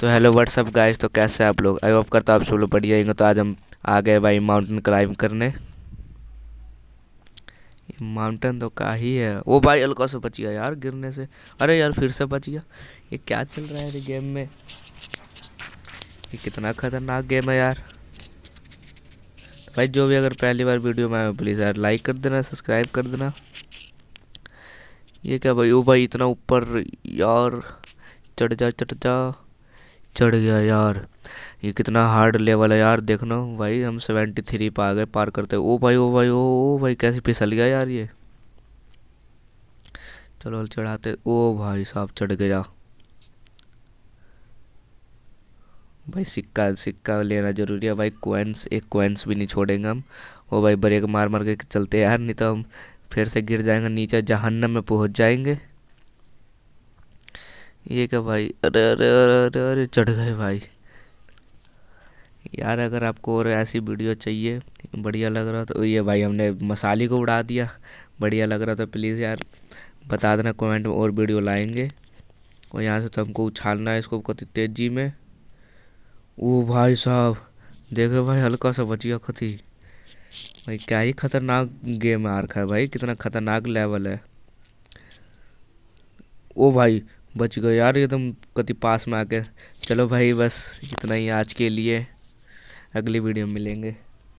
तो hello what's up guys तो कैसे आप लोग आई ऑफ करता आप सब लोग बढ़िया होंगे तो आज हम आ गए भाई माउंटेन क्लाइंब करने माउंटेन तो का ही है वो भाई अलका से बच गया यार गिरने से अरे यार फिर से बच गया ये क्या चल रहा है गेम में ये कितना खतरनाक गेम है यार भाई जो भी अगर पहली बार वीडियो में आए प्लीज़ यार लाइक कर देना सब्सक्राइब कर देना ये क्या भाई वो भाई इतना ऊपर यार चढ़ जा चढ़ जा चढ़ गया यार ये कितना हार्ड लेवल है यार देखना भाई हम सेवेंटी थ्री पर आ गए पार करते ओ भाई ओ भाई ओ ओ भाई कैसे फिसल गया यार ये चलो चढ़ाते ओ भाई साहब चढ़ गया भाई सिक्का सिक्का लेना ज़रूरी है भाई क्वेंस एक कोइंस भी नहीं छोड़ेंगे हम ओ भाई ब्रेक मार मार के चलते यार नहीं तो हम फिर से गिर जाएंगे नीचे जहन्नम में पहुंच जाएंगे ये क्या भाई अरे अरे अरे अरे अरे चढ़ गए भाई यार अगर आपको और ऐसी वीडियो चाहिए बढ़िया लग रहा तो ये भाई हमने मसाले को उड़ा दिया बढ़िया लग रहा तो प्लीज़ यार बता देना कमेंट में और वीडियो लाएंगे और यहाँ से तो हमको उछालना है इसको कति तेजी में ओ भाई साहब देखो भाई हल्का सा बच गया कथी भाई क्या ही खतरनाक गेम आ रखा है भाई कितना खतरनाक लेवल है ओ भाई बच गए यार एकदम तो कति पास में आके चलो भाई बस इतना ही आज के लिए अगली वीडियो में मिलेंगे